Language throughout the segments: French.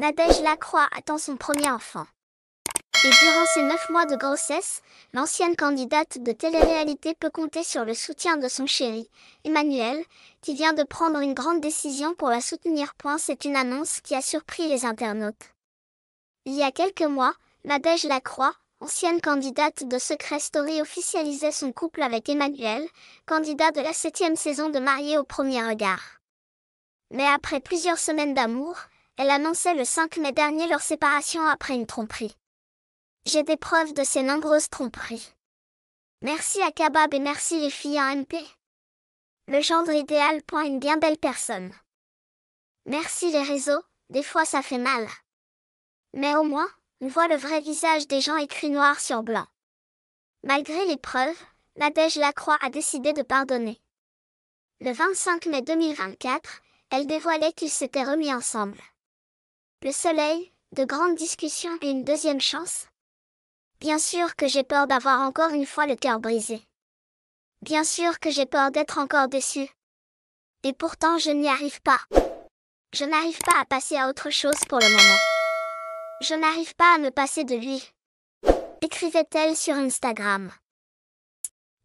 Nadège Lacroix attend son premier enfant. Et durant ses neuf mois de grossesse, l'ancienne candidate de télé-réalité peut compter sur le soutien de son chéri, Emmanuel, qui vient de prendre une grande décision pour la soutenir. C'est une annonce qui a surpris les internautes. Il y a quelques mois, Nadège Lacroix, ancienne candidate de Secret Story, officialisait son couple avec Emmanuel, candidat de la septième saison de Marié au premier regard. Mais après plusieurs semaines d'amour, elle annonçait le 5 mai dernier leur séparation après une tromperie. J'ai des preuves de ces nombreuses tromperies. Merci à Kabab et merci les filles en MP. Le gendre idéal point une bien belle personne. Merci les réseaux, des fois ça fait mal. Mais au moins, on voit le vrai visage des gens écrits noir sur blanc. Malgré les preuves, Nadège Lacroix a décidé de pardonner. Le 25 mai 2024, elle dévoilait qu'ils s'étaient remis ensemble le soleil, de grandes discussions et une deuxième chance Bien sûr que j'ai peur d'avoir encore une fois le cœur brisé. Bien sûr que j'ai peur d'être encore déçu. Et pourtant je n'y arrive pas. Je n'arrive pas à passer à autre chose pour le moment. Je n'arrive pas à me passer de lui. Écrivait-elle sur Instagram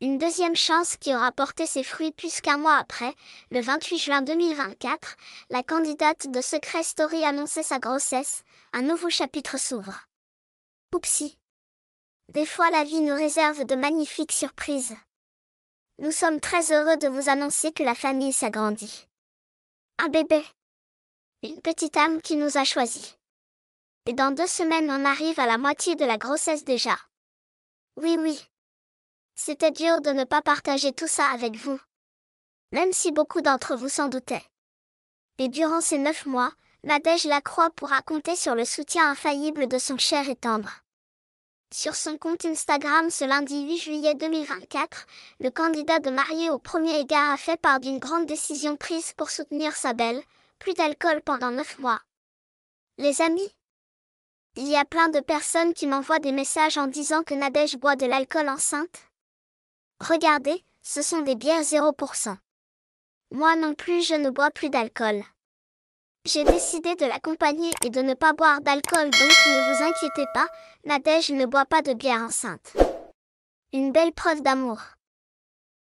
une deuxième chance qui aura porté ses fruits puisqu'un mois après, le 28 juin 2024, la candidate de Secret Story annonçait sa grossesse, un nouveau chapitre s'ouvre. Oupsie. Des fois la vie nous réserve de magnifiques surprises. Nous sommes très heureux de vous annoncer que la famille s'agrandit. Un bébé. Une petite âme qui nous a choisis. Et dans deux semaines on arrive à la moitié de la grossesse déjà. Oui oui, c'était dur de ne pas partager tout ça avec vous. Même si beaucoup d'entre vous s'en doutaient. Et durant ces neuf mois, Nadège Lacroix pourra compter sur le soutien infaillible de son cher et tendre. Sur son compte Instagram ce lundi 8 juillet 2024, le candidat de marié au premier égard a fait part d'une grande décision prise pour soutenir sa belle, plus d'alcool pendant neuf mois. Les amis Il y a plein de personnes qui m'envoient des messages en disant que Nadège boit de l'alcool enceinte, Regardez, ce sont des bières 0%. Moi non plus je ne bois plus d'alcool. J'ai décidé de l'accompagner et de ne pas boire d'alcool donc ne vous inquiétez pas, Nadège ne boit pas de bière enceinte. Une belle preuve d'amour.